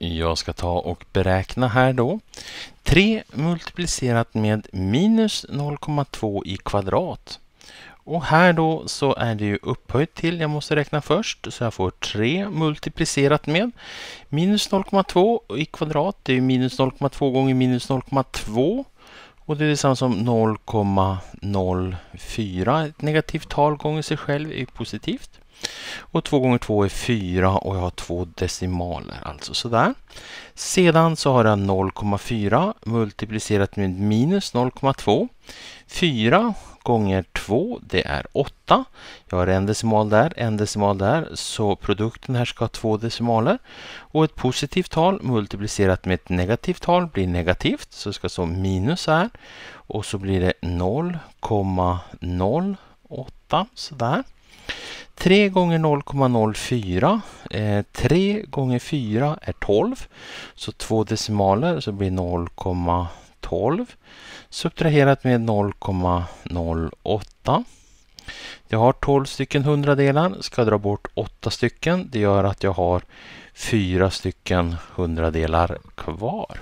Jag ska ta och beräkna här då. 3 multiplicerat med minus 0,2 i kvadrat. Och här då så är det ju upphöjt till, jag måste räkna först, så jag får 3 multiplicerat med minus 0,2 i kvadrat, det är minus 0,2 gånger minus 0,2. Och det är detsamma som 0,04. Ett negativt tal gånger sig själv är positivt. Och 2 gånger 2 är 4 och jag har två decimaler, alltså sådär. Sedan så har jag 0,4 multiplicerat med minus 0,2. 4 gånger 2, det är 8. Jag har en decimal där, en decimal där, så produkten här ska ha två decimaler. Och ett positivt tal multiplicerat med ett negativt tal blir negativt, så det ska stå minus här. Och så blir det 0,08, sådär. 3 gånger 0,04. Eh, 3 gånger 4 är 12. Så två decimaler så blir 0,04. 12 subtraherat med 0,08. Jag har 12 stycken hundradelar, ska dra bort 8 stycken. Det gör att jag har 4 stycken hundradelar kvar.